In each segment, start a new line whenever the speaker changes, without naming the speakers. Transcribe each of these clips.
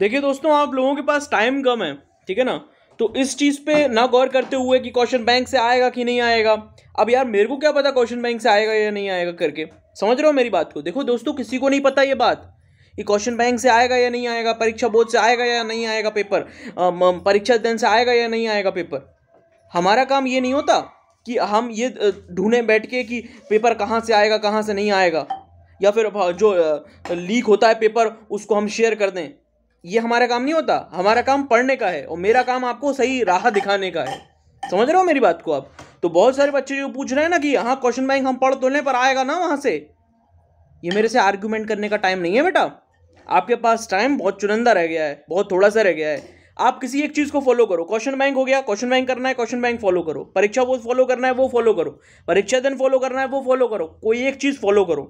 देखिए दोस्तों आप लोगों के पास टाइम कम है ठीक है ना तो इस चीज़ पे ना गौर करते हुए कि क्वेश्चन बैंक से आएगा कि नहीं आएगा अब यार मेरे को क्या पता क्वेश्चन बैंक से आएगा या नहीं आएगा करके समझ रहे हो मेरी बात को देखो दोस्तों किसी को नहीं पता ये बात कि क्वेश्चन बैंक से आएगा या नहीं आएगा परीक्षा बोर्ड से आएगा या नहीं आएगा पेपर परीक्षा दिन से आएगा या नहीं आएगा पेपर हमारा काम ये नहीं होता कि हम ये ढूंढे बैठ के कि पेपर कहाँ से आएगा कहाँ से नहीं आएगा या फिर जो लीक होता है पेपर उसको हम शेयर कर दें ये हमारा काम नहीं होता हमारा काम पढ़ने का है और मेरा काम आपको सही राह दिखाने का है समझ रहे हो मेरी बात को आप तो बहुत सारे बच्चे जो पूछ रहे हैं ना कि हाँ क्वेश्चन बैंक हम पढ़ तो लें पर आएगा ना वहाँ से ये मेरे से आर्ग्यूमेंट करने का टाइम नहीं है बेटा आपके पास टाइम बहुत चुनंदा रह गया है बहुत थोड़ा सा रह गया है आप किसी एक चीज़ को फॉलो करो क्वेश्चन बैंक हो गया क्वेश्चन बैंक करना है क्वेश्चन बैंक फॉलो करो परीक्षा वो फॉलो करना है वो फॉलो करो परीक्षा दिन फॉलो करना है वो फॉलो करो कोई एक चीज़ फॉलो करो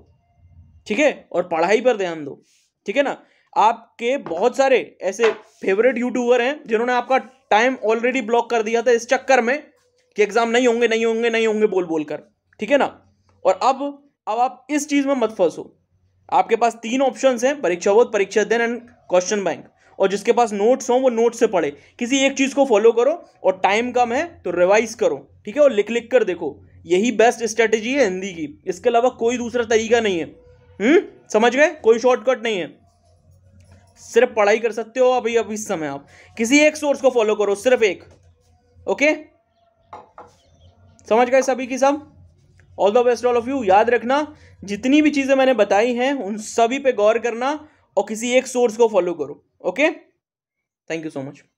ठीक है और पढ़ाई पर ध्यान दो ठीक है ना आपके बहुत सारे ऐसे फेवरेट यूट्यूबर हैं जिन्होंने आपका टाइम ऑलरेडी ब्लॉक कर दिया था इस चक्कर में कि एग्जाम नहीं होंगे नहीं होंगे नहीं होंगे बोल बोल कर ठीक है ना और अब अब आप इस चीज़ में मत फंसो आपके पास तीन ऑप्शंस हैं परीक्षा बोध परीक्षा अध्ययन एंड क्वेश्चन बैंक और जिसके पास नोट्स हों वो नोट्स से पढ़े किसी एक चीज़ को फॉलो करो और टाइम कम है तो रिवाइज करो ठीक है और लिख लिख कर देखो यही बेस्ट स्ट्रेटेजी है हिंदी की इसके अलावा कोई दूसरा तरीका नहीं है हुँ? हम्म? समझ गए कोई शॉर्टकट नहीं है सिर्फ पढ़ाई कर सकते हो अभी अभी इस समय आप किसी एक सोर्स को फॉलो करो सिर्फ एक ओके समझ गए सभी की सब all the best all of you याद रखना जितनी भी चीज़ें मैंने बताई हैं उन सभी पे गौर करना और किसी एक सोर्स को फॉलो करो okay thank you so much